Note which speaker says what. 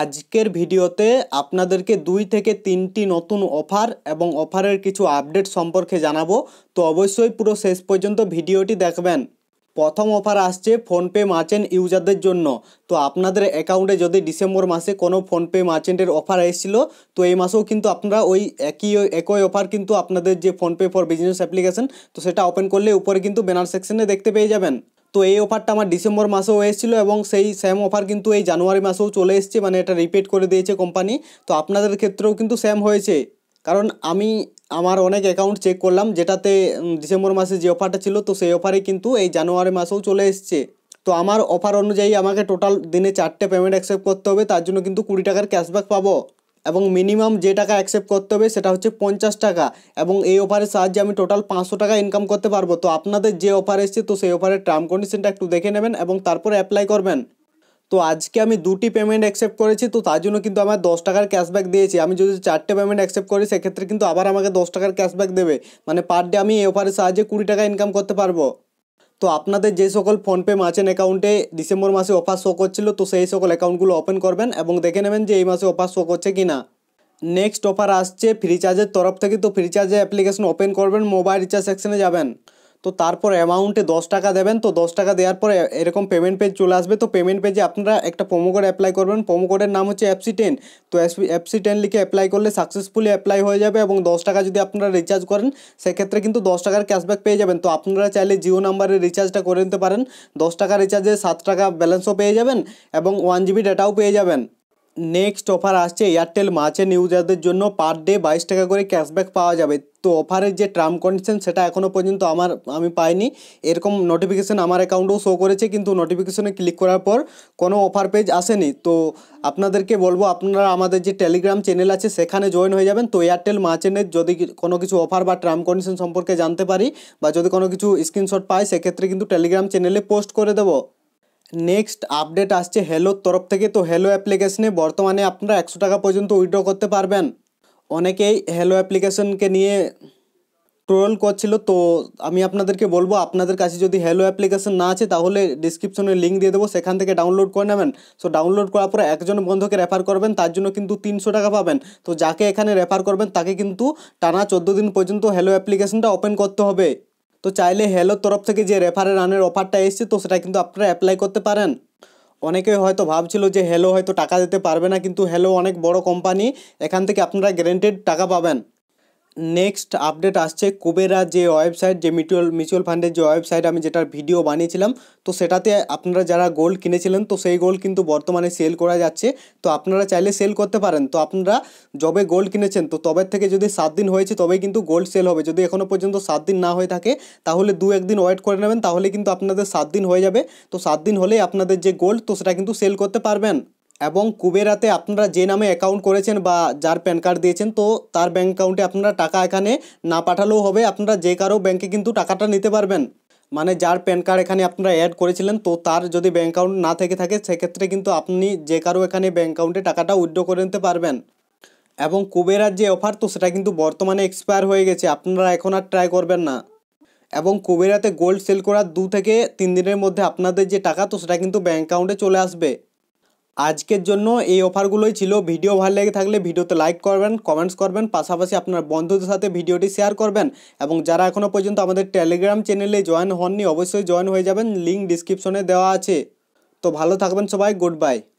Speaker 1: আজকের ভিডিওতে আপনাদেরকে দুই থেকে তিনটি নতুন অফার এবং অফারের কিছু আপডেট সম্পর্কে জানাবো তো অবশ্যই পুরো শেষ পর্যন্ত ভিডিওটি দেখবেন প্রথম অফার আসছে ফোনপে মার্চেন্ট ইউজারদের জন্য তো আপনাদের অ্যাকাউন্টে যদি ডিসেম্বর মাসে কোনো ফোনপে মার্চেন্টের অফার এসেছিল তো এই মাসেও কিন্তু আপনারা ওই একই একই অফার কিন্তু আপনাদের যে ফোনপে ফর বিজনেস অ্যাপ্লিকেশন তো সেটা ওপেন করলে উপরে কিন্তু ব্যানার সেকশনে দেখতে পেয়ে যাবেন তো এই অফারটা আমার ডিসেম্বর মাসেও এসেছিলো এবং সেই সেম অফার কিন্তু এই জানুয়ারি মাসেও চলে এসছে মানে এটা রিপিট করে দিয়েছে কোম্পানি তো আপনাদের ক্ষেত্রেও কিন্তু সেম হয়েছে কারণ আমি আমার অনেক অ্যাকাউন্ট চেক করলাম যেটাতে ডিসেম্বর মাসে যে অফারটা ছিল তো সেই অফারে কিন্তু এই জানুয়ারি মাসেও চলে এসছে তো আমার অফার অনুযায়ী আমাকে টোটাল দিনে চারটে পেমেন্ট অ্যাকসেপ্ট করতে হবে তার জন্য কিন্তু কুড়ি টাকার ক্যাশব্যাক পাবো এবং মিনিমাম যে টাকা অ্যাকসেপ্ট করতে হবে সেটা হচ্ছে পঞ্চাশ টাকা এবং এই অফারের সাহায্যে আমি টোটাল পাঁচশো টাকা ইনকাম করতে পারবো তো আপনাদের যে অফার এসছে তো সেই অফারের টার্ম কন্ডিশনটা একটু দেখে নেবেন এবং তারপরে অ্যাপ্লাই করবেন তো আজকে আমি দুটি পেমেন্ট অ্যাকসেপ্ট করেছি তো তার জন্য কিন্তু আমার দশ টাকার ক্যাশব্যাক দিয়েছি আমি যদি চারটে পেমেন্ট অ্যাকসেপ্ট করি সেক্ষেত্রে কিন্তু আবার আমাকে দশ টাকার ক্যাশব্যাক দেবে মানে পার ডে আমি এই অফারের সাহায্যে কুড়ি টাকা ইনকাম করতে পারবো তো আপনাদের যে সকল ফোনপে মাচেন অ্যাকাউন্টে ডিসেম্বর মাসে অফার শো করছিল তো সেই সকল অ্যাকাউন্টগুলো ওপেন করবেন এবং দেখে নেবেন যে এই মাসে অফার শো করছে কি না নেক্সট অফার আসছে ফ্রিচার্জের তরফ থেকে তো ফ্রিচার্জে অ্যাপ্লিকেশন ওপেন করবেন মোবাইল রিচার্জ সেকশনে যাবেন তো তারপর অ্যামাউন্টে দশ টাকা দেবেন তো দশ টাকা দেওয়ার পরে এরকম পেমেন্ট পেজ চলে আসবে তো পেমেন্ট পেজে আপনারা একটা প্রোমো কোড অ্যাপ্লাই করবেন প্রোমো কোডের নাম হচ্ছে অ্যাপসি টেন তো অ্যাপসি টেন লিখে অ্যাপ্লাই করলে সাকসেসফুলি অ্যাপ্লাই হয়ে যাবে এবং দশ টাকা যদি আপনারা রিচার্জ করেন সেক্ষেত্রে কিন্তু দশ টাকার ক্যাশব্যাক পেয়ে যাবেন তো আপনারা চাইলে জিও নাম্বারে রিচার্জটা করে নিতে পারেন দশ টাকা রিচার্জে সাত টাকা ব্যালেন্সও পেয়ে যাবেন এবং ওয়ান জিবি ডেটাও পেয়ে যাবেন নেক্সট অফার আসছে এয়ারটেল মাছের ইউজারদের জন্য পার ডে বাইশ টাকা করে ক্যাশব্যাক পাওয়া যাবে তো অফারের যে টার্ম কন্ডিশন সেটা এখনও পর্যন্ত আমার আমি পাইনি এরকম নোটিফিকেশান আমার অ্যাকাউন্টেও শো করেছে কিন্তু নোটিফিকেশানে ক্লিক করার পর কোনো অফার পেজ আসেনি তো আপনাদেরকে বলবো আপনারা আমাদের যে টেলিগ্রাম চ্যানেল আছে সেখানে জয়েন হয়ে যাবেন তো এয়ারটেল মার্চেনের যদি কোনো কিছু অফার বা টার্ম কন্ডিশন সম্পর্কে জানতে পারি বা যদি কোনো কিছু স্ক্রিনশট পাই সেক্ষেত্রে কিন্তু টেলিগ্রাম চ্যানেলে পোস্ট করে দেবো নেক্সট আপডেট আসছে হ্যালোর তরফ থেকে তো হ্যালো অ্যাপ্লিকেশনে বর্তমানে আপনারা একশো টাকা পর্যন্ত উইড্র করতে পারবেন অনেকেই হ্যালো অ্যাপ্লিকেশনকে নিয়ে ট্রোল করছিল তো আমি আপনাদেরকে বলবো আপনাদের কাছে যদি হ্যালো অ্যাপ্লিকেশন না আছে তাহলে ডিসক্রিপশনে লিঙ্ক দিয়ে দেবো সেখান থেকে ডাউনলোড করে নেবেন সো ডাউনলোড করার পরে একজন বন্ধুকে রেফার করবেন তার জন্য কিন্তু তিনশো টাকা পাবেন তো যাকে এখানে রেফার করবেন তাকে কিন্তু টানা চোদ্দো দিন পর্যন্ত হ্যালো অ্যাপ্লিকেশনটা ওপেন করতে হবে তো চাইলে হেলোর তরফ থেকে যে রেফারে রানের অফারটা এসছে তো সেটা কিন্তু আপনারা অ্যাপ্লাই করতে পারেন অনেকে হয়তো ভাবছিল যে হেলো হয়তো টাকা দিতে পারবে না কিন্তু হেলো অনেক বড় কোম্পানি এখান থেকে আপনারা গ্যারেন্টেড টাকা পাবেন নেক্সট আপডেট আসছে কুবেরা যে ওয়েবসাইট যে মিউচুয়াল মিউচুয়াল ফান্ডের যে ওয়েবসাইট আমি যেটার ভিডিও বানিয়েছিলাম তো সেটাতে আপনারা যারা গোল্ড কিনেছিলেন তো সেই গোল্ড কিন্তু বর্তমানে সেল করা যাচ্ছে তো আপনারা চাইলে সেল করতে পারেন তো আপনারা যবে গোল্ড কিনেছেন তো তবে থেকে যদি সাত দিন হয়েছে তবেই কিন্তু গোল্ড সেল হবে যদি এখনও পর্যন্ত সাত দিন না হয়ে থাকে তাহলে দু একদিন ওয়েট করে নেবেন তাহলে কিন্তু আপনাদের সাত দিন হয়ে যাবে তো সাত দিন হলেই আপনাদের যে গোল্ড তো সেটা কিন্তু সেল করতে পারবেন এবং কুবেরাতে আপনারা যে নামে অ্যাকাউন্ট করেছেন বা যার প্যান কার্ড দিয়েছেন তো তার ব্যাঙ্ক অ্যাকাউন্টে আপনারা টাকা এখানে না পাঠালেও হবে আপনারা যে কারো ব্যাঙ্কে কিন্তু টাকাটা নিতে পারবেন মানে যার প্যান কার্ড এখানে আপনারা অ্যাড করেছিলেন তো তার যদি ব্যাঙ্ক অ্যাকাউন্ট না থেকে থাকে সেক্ষেত্রে কিন্তু আপনি যে কারো এখানে ব্যাঙ্ক অ্যাকাউন্টে টাকাটা উইথড্র করে নিতে পারবেন এবং কুবেরার যে অফার তো সেটা কিন্তু বর্তমানে এক্সপায়ার হয়ে গেছে আপনারা এখন আর ট্রাই করবেন না এবং কুবেরাতে গোল্ড সেল করার দু থেকে তিন দিনের মধ্যে আপনাদের যে টাকা তো সেটা কিন্তু ব্যাঙ্ক অ্যাকাউন্টে চলে আসবে আজকের জন্য এই অফারগুলোই ছিল ভিডিও ভালো লেগে থাকলে ভিডিওতে লাইক করবেন কমেন্টস করবেন পাশাপাশি আপনার বন্ধুদের সাথে ভিডিওটি শেয়ার করবেন এবং যারা এখনও পর্যন্ত আমাদের টেলিগ্রাম চ্যানেলে জয়েন হননি অবশ্যই জয়েন হয়ে যাবেন লিঙ্ক ডিসক্রিপশনে দেওয়া আছে তো ভালো থাকবেন সবাই গুড বাই